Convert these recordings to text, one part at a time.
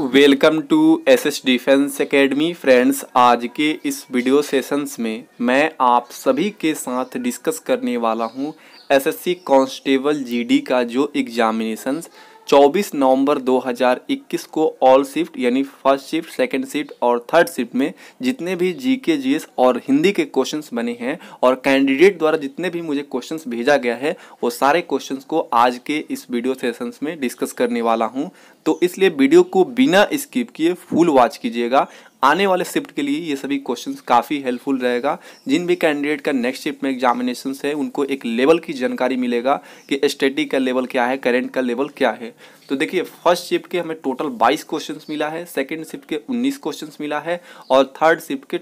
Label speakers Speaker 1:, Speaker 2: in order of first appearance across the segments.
Speaker 1: welcome to S S defence academy friends आज के इस वीडियो सेशंस में मैं आप सभी के साथ डिस्कस करने वाला हूं एसएससी कांस्टेबल जीडी का जो एग्जामिनेशंस 24 नवंबर 2021 को ऑल शिफ्ट यानी फर्स्ट शिफ्ट सेकंड शिफ्ट और थर्ड शिफ्ट में जितने भी जीके जीएस और हिंदी के क्वेश्चंस बने हैं और कैंडिडेट द्वारा जितने भी मुझे क्वेश्चंस भेजा गया है वो सारे क्वेश्चंस को आज के इस वीडियो सेशंस में डिस्कस करने वाला हूँ तो इसलिए वीडियो को बिना स्किप किए फुल वॉच कीजिएगा आने वाले शिफ्ट के लिए ये सभी क्वेश्चंस काफ़ी हेल्पफुल रहेगा जिन भी कैंडिडेट का नेक्स्ट शिफ्ट में एग्जामिनेशन है उनको एक लेवल की जानकारी मिलेगा कि स्टडी का लेवल क्या है करेंट का लेवल क्या है तो देखिए फर्स्ट शिफ्ट के हमें टोटल 22 क्वेश्चंस मिला है सेकंड शिफ्ट के 19 क्वेश्चंस मिला है और थर्ड शिफ्ट के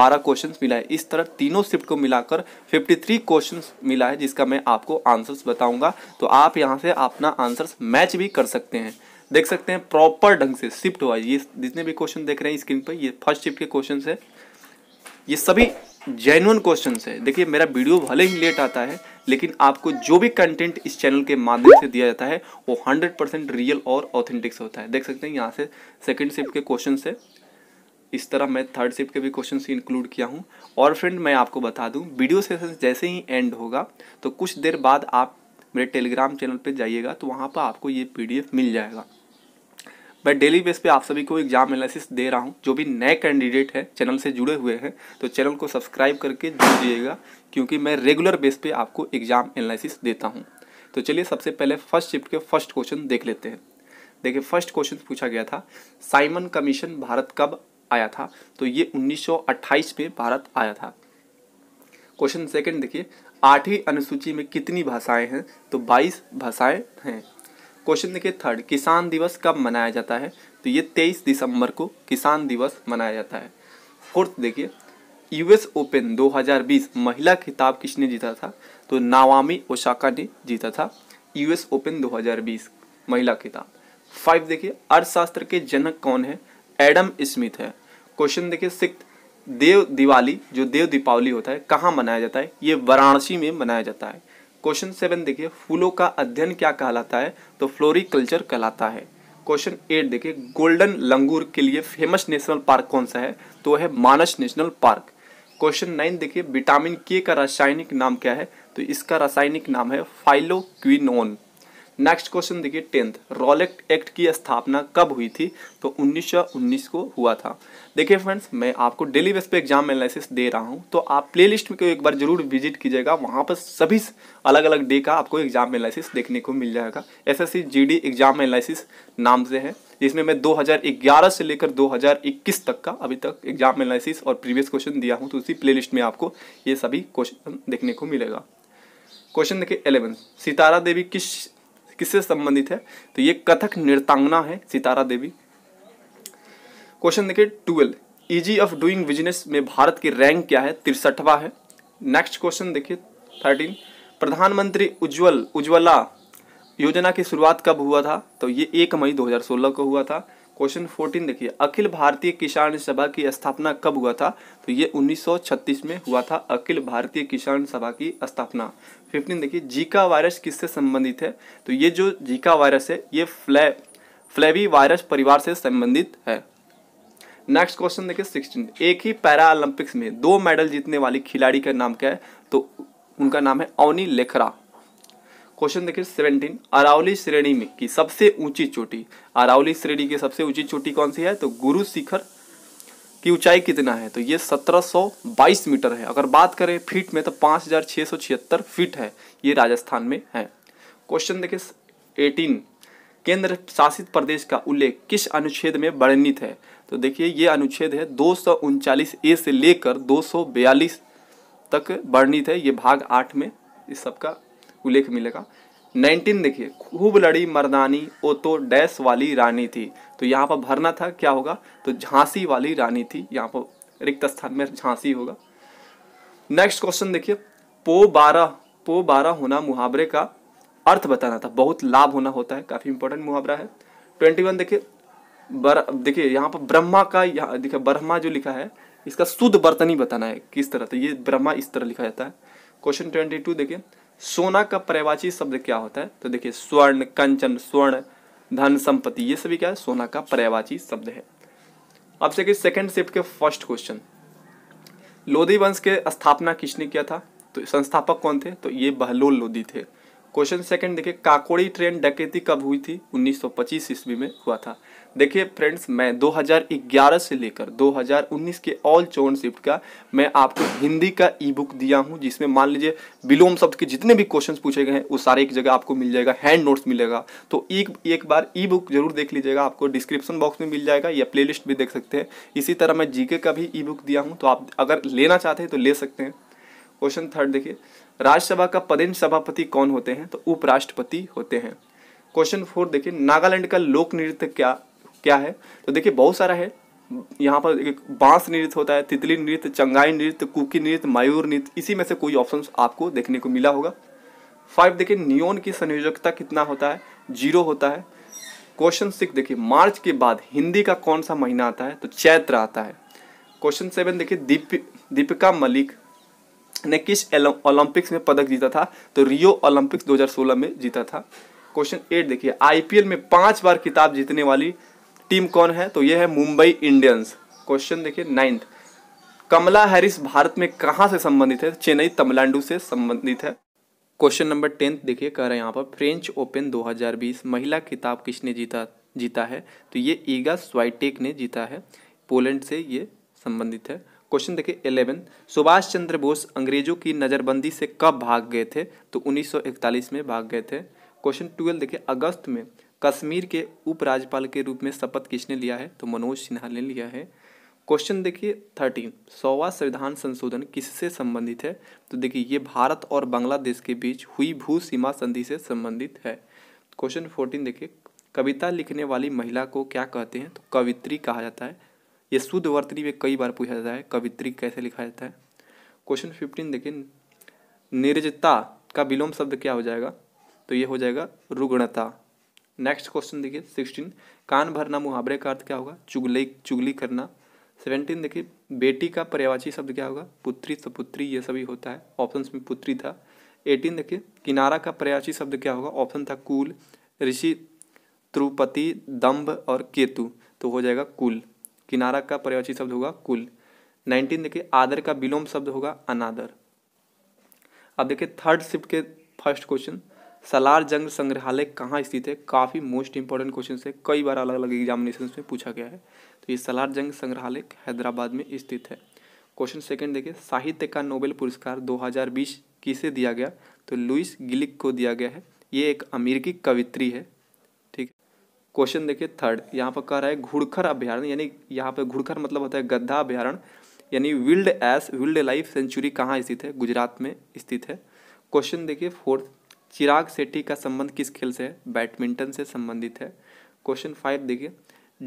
Speaker 1: बारह क्वेश्चन मिला है इस तरह तीनों शिफ्ट को मिलाकर फिफ्टी थ्री क्वेश्चन मिला है जिसका मैं आपको आंसर्स बताऊंगा तो आप यहाँ से अपना आंसर्स मैच भी कर सकते हैं देख सकते हैं प्रॉपर ढंग से शिफ्ट हुआ ये जितने भी क्वेश्चन देख रहे हैं स्क्रीन पर ये फर्स्ट शिफ्ट के क्वेश्चन है ये सभी जेनुअन क्वेश्चन है देखिए मेरा वीडियो भले ही लेट आता है लेकिन आपको जो भी कंटेंट इस चैनल के माध्यम से दिया जाता है वो 100 परसेंट रियल और ऑथेंटिक होता है देख सकते हैं यहाँ से सेकंड शिफ्ट के क्वेश्चन है इस तरह मैं थर्ड शिफ्ट के भी क्वेश्चन इंक्लूड किया हूँ और फ्रेंड मैं आपको बता दूँ वीडियो सेशन जैसे ही एंड होगा तो कुछ देर बाद आप मेरे टेलीग्राम चैनल पर जाइएगा तो वहाँ पर आपको ये पी मिल जाएगा मैं डेली बेस पे आप सभी को एग्जाम एनालिसिस दे रहा हूँ जो भी नए कैंडिडेट है चैनल से जुड़े हुए हैं तो चैनल को सब्सक्राइब करके दीजिएगा क्योंकि मैं रेगुलर बेस पे आपको एग्जाम एनालिसिस देता हूँ तो चलिए सबसे पहले फर्स्ट शिफ्ट के फर्स्ट क्वेश्चन देख लेते हैं देखिए फर्स्ट क्वेश्चन पूछा गया था साइमन कमीशन भारत कब आया था तो ये उन्नीस में भारत आया था क्वेश्चन सेकेंड देखिए आठवीं अनुसूची में कितनी भाषाएं हैं तो 22 भाषाएं हैं क्वेश्चन देखिए थर्ड किसान दिवस कब मनाया जाता है तो ये तेईस दिसंबर को किसान दिवस मनाया जाता है फोर्थ देखिए यूएस ओपन 2020 महिला खिताब किसने जीता था तो नावामी ओशाका ने जीता था यूएस ओपन 2020 महिला खिताब फाइव देखिए अर्थशास्त्र के जनक कौन है एडम स्मिथ है क्वेश्चन देखिए सिक्स देव दिवाली जो देव दीपावली होता है कहाँ मनाया जाता है ये वाराणसी में मनाया जाता है क्वेश्चन सेवन देखिए फूलों का अध्ययन क्या कहलाता है तो फ्लोरिकल्चर कहलाता है क्वेश्चन एट देखिए गोल्डन लंगूर के लिए फेमस नेशनल पार्क कौन सा है तो वह है Manas national park question nine देखिए विटामिन के का रासायनिक नाम क्या है तो इसका रासायनिक नाम है फाइलोक्विनोन नेक्स्ट क्वेश्चन देखिए टेंथ रॉलेक्ट एक्ट की स्थापना कब हुई थी तो 1919 को हुआ था देखिए फ्रेंड्स मैं आपको डेली बेस पे एग्जाम एनालिसिस दे रहा हूँ तो आप प्लेलिस्ट में एक बार जरूर विजिट कीजिएगा वहाँ पर सभी अलग अलग डे का आपको एग्जाम एनालिसिस देखने को मिल जाएगा एस एस एग्जाम एनालिसिस नाम से है जिसमें मैं 2011 से लेकर 2021 तक का अभी तक एग्जाम एनालिसिस और प्रीवियस क्वेश्चन दिया हूँ तो उसी प्लेलिस्ट में आपको ये सभी क्वेश्चन देखने को मिलेगा क्वेश्चन देखिए एलेवन सितारा देवी किस किससे संबंधित है तो ये कथक नृतांगना है सितारा देवी क्वेश्चन देखिए twelve easy of doing business में भारत की रैंक क्या है तिरसठवा है नेक्स्ट क्वेश्चन देखिए थर्टीन प्रधानमंत्री उज्ज्वल उज्ज्वला योजना की शुरुआत कब हुआ था तो ये एक मई 2016 को हुआ था क्वेश्चन फोर्टीन देखिए अखिल भारतीय किसान सभा की स्थापना कब हुआ था तो ये 1936 में हुआ था अखिल भारतीय किसान सभा की स्थापना फिफ्टीन देखिए जीका वायरस किससे संबंधित है तो ये जो जीका वायरस है ये फ्लै फ्लैवी वायरस परिवार से संबंधित है नेक्स्ट क्वेश्चन देखिए सिक्सटीन एक ही पैरा ओलंपिक्स में दो मेडल जीतने वाली खिलाड़ी का नाम क्या है तो उनका नाम है अवनी लेखरा क्वेश्चन देखिए सेवनटीन अरावली श्रेणी में की सबसे ऊंची चोटी अरावली श्रेणी की सबसे ऊंची चोटी कौन सी है तो गुरु शिखर की ऊंचाई कितना है तो ये 1722 मीटर है अगर बात करें फीट में तो 5676 फीट है ये राजस्थान में है क्वेश्चन देखिए 18 केंद्र शासित प्रदेश का उल्लेख किस अनुच्छेद में वर्णित है तो देखिए ये अनुच्छेद है दो ए से लेकर दो तक वर्णित है ये भाग आठ में इस सबका उल्लेख मिलेगा नाइनटीन देखिए खूब लड़ी मर्दानी ओ तो डैश वाली रानी थी तो यहाँ पर भरना था क्या होगा तो झांसी वाली रानी थी यहाँ पर रिक्त स्थान में झांसी होगा नेक्स्ट क्वेश्चन देखिए पो बारह पो बारह होना मुहावरे का अर्थ बताना था बहुत लाभ होना होता है काफ़ी इंपॉर्टेंट मुहावरा है ट्वेंटी वन देखिए बर देखिए यहाँ पर ब्रह्मा का यहाँ देखिए ब्रह्मा जो लिखा है इसका शुद्ध बर्तनी बताना है किस तरह तो ये ब्रह्मा इस तरह लिखा जाता है क्वेश्चन ट्वेंटी टू देखिए सोना का पर्यवाची शब्द क्या होता है तो देखिए स्वर्ण कंचन स्वर्ण धन संपत्ति ये सभी क्या है सोना का पर्यायवाची शब्द है अब से सेकंड सेकेंड शिफ्ट के फर्स्ट क्वेश्चन लोधी वंश के स्थापना किसने किया था तो संस्थापक कौन थे तो ये बहलोल लोधी थे क्वेश्चन सेकंड देखिए काकोड़ी ट्रेन डकैती कब हुई थी 1925 ईस्वी में हुआ था देखिए फ्रेंड्स मैं 2011 से लेकर 2019 के ऑल चोन शिफ्ट का मैं आपको हिंदी का ई बुक दिया हूँ जिसमें मान लीजिए विलोम शब्द के जितने भी क्वेश्चन पूछे गए हैं वो सारे एक जगह आपको मिल जाएगा हैंड नोट्स मिलेगा तो एक एक बार ई बुक जरूर देख लीजिएगा आपको डिस्क्रिप्शन बॉक्स में मिल जाएगा या प्ले भी देख सकते हैं इसी तरह मैं जीके का भी ई बुक दिया हूँ तो आप अगर लेना चाहते हैं तो ले सकते हैं क्वेश्चन थर्ड देखिए राज्यसभा का पदेन सभापति कौन होते हैं तो उपराष्ट्रपति होते हैं क्वेश्चन फोर देखिए नागालैंड का लोक नृत्य क्या क्या है तो देखिए बहुत सारा है यहाँ पर एक बांस नृत्य होता है तितली नृत्य चंगाई नृत्य कुकी नृत्य मयूर नृत्य इसी में से कोई ऑप्शन आपको देखने को मिला होगा फाइव देखिए नियोन की संयोजकता कितना होता है जीरो होता है क्वेश्चन सिक्स देखिए मार्च के बाद हिंदी का कौन सा महीना आता है तो चैत्र आता है क्वेश्चन सेवन देखिए दीप दीपिका मलिक ने किस ओलंपिक्स में पदक जीता था तो रियो ओलंपिक्स 2016 में जीता था क्वेश्चन एट देखिए आईपीएल में पांच बार किताब जीतने वाली टीम कौन है तो ये है मुंबई इंडियंस क्वेश्चन देखिए नाइन्थ कमला हैरिस भारत में कहाँ से संबंधित है चेन्नई तमिलनाडु से संबंधित है क्वेश्चन नंबर टेंथ देखिए कह रहे हैं यहाँ पर फ्रेंच ओपन 2020 महिला खिताब किसने जीता जीता है तो ये ईगा स्वाइटेक ने जीता है पोलैंड से ये संबंधित है क्वेश्चन देखिए एलेवन सुभाष चंद्र बोस अंग्रेजों की नज़रबंदी से कब भाग गए थे तो 1941 में भाग गए थे क्वेश्चन ट्वेल्व देखिए अगस्त में कश्मीर के उपराज्यपाल के रूप में शपथ किसने लिया है तो मनोज सिन्हा ने लिया है क्वेश्चन देखिए थर्टीन सौवा संविधान संशोधन किससे संबंधित है तो देखिए ये भारत और बांग्लादेश के बीच हुई भू सीमा संधि से संबंधित है क्वेश्चन फोर्टीन देखिए कविता लिखने वाली महिला को क्या कहते हैं तो कवित्री कहा जाता है ये शुद्ध वर्तनी में कई बार पूछा जाता है कवित्री कैसे लिखा जाता है क्वेश्चन फिफ्टीन देखिए निर्जता का विलोम शब्द क्या हो जाएगा तो ये हो जाएगा रुग्णता नेक्स्ट क्वेश्चन देखिए सिक्सटीन कान भरना मुहावरे का अर्थ क्या होगा चुगले चुगली करना सेवेंटीन देखिए बेटी का पर्यावाची शब्द क्या होगा पुत्री सपुत्री ये सभी होता है ऑप्शन में पुत्री था एटीन देखिए किनारा का पर्यावाची शब्द क्या होगा ऑप्शन था कुल ऋषि त्रुपति दम्भ और केतु तो हो जाएगा कुल किनारा का पर्यावाची शब्द होगा कुल नाइनटीन देखिए आदर का विलोम शब्द होगा अनादर अब देखिए थर्ड शिफ्ट के फर्स्ट क्वेश्चन सलार जंग संग्रहालय कहाँ स्थित है काफ़ी मोस्ट इंपॉर्टेंट क्वेश्चन है कई बार अलग अलग एग्जामिनेशन में पूछा गया है तो ये सलार जंग संग्रहालय हैदराबाद में स्थित है क्वेश्चन सेकंड देखिए साहित्य का नोबेल पुरस्कार 2020 किसे दिया गया तो लुइस गिलिक को दिया गया है ये एक अमेरिकी कवित्री है ठीक क्वेश्चन देखिए थर्ड यहाँ पर कह रहा है घुड़खर अभ्यारण यानी यहाँ पर घुड़खर मतलब होता है गद्दा अभ्यारण यानी विल्ड एस विल्ड लाइफ सेंचुरी कहाँ स्थित है गुजरात में स्थित है क्वेश्चन देखिए फोर्थ चिराग सेट्टी का संबंध किस खेल से है बैडमिंटन से संबंधित है क्वेश्चन फाइव देखिए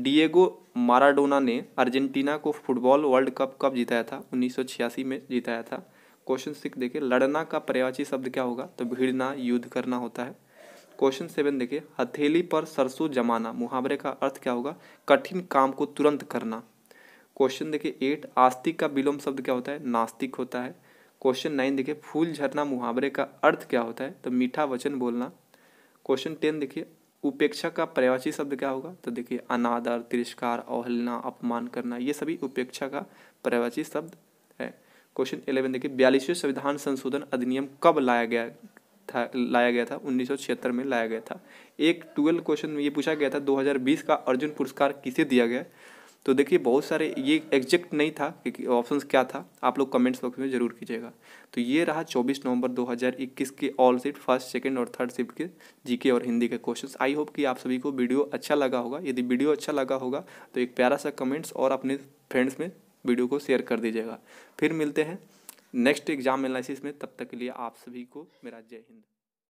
Speaker 1: डिएगो माराडोना ने अर्जेंटीना को फुटबॉल वर्ल्ड कप कब जिताया था उन्नीस में जिताया था क्वेश्चन सिक्स देखिए लड़ना का पर्यावाची शब्द क्या होगा तो भिड़ना युद्ध करना होता है क्वेश्चन सेवन देखिए हथेली पर सरसों जमाना मुहावरे का अर्थ क्या होगा कठिन काम को तुरंत करना क्वेश्चन देखिए एट आस्तिक का विलोम शब्द क्या होता है नास्तिक होता है क्वेश्चन नाइन देखिए फूल झरना मुहावरे का अर्थ क्या होता है तो मीठा वचन बोलना क्वेश्चन टेन देखिए उपेक्षा का पर्यावाची शब्द क्या होगा तो देखिए अनादर तिरस्कार अवहलना अपमान करना ये सभी उपेक्षा का पर्यावाची शब्द है क्वेश्चन इलेवन देखिए बयालीसवें संविधान संशोधन अधिनियम कब लाया गया था लाया गया था उन्नीस में लाया गया था एक ट्वेल्व क्वेश्चन में ये पूछा गया था 2020 का अर्जुन पुरस्कार किसे दिया गया तो देखिए बहुत सारे ये एग्जैक्ट नहीं था कि ऑप्शंस क्या था आप लोग कमेंट्स बॉक्स में ज़रूर कीजिएगा तो ये रहा 24 नवंबर 2021 के ऑल सीट फर्स्ट सेकंड और थर्ड सीट के जीके और हिंदी के क्वेश्चंस आई होप कि आप सभी को वीडियो अच्छा लगा होगा यदि वीडियो अच्छा लगा होगा तो एक प्यारा सा कमेंट्स और अपने फ्रेंड्स में वीडियो को शेयर कर दीजिएगा फिर मिलते हैं नेक्स्ट एग्जाम एनालिसिस में तब तक के लिए आप सभी को मेरा जय हिंद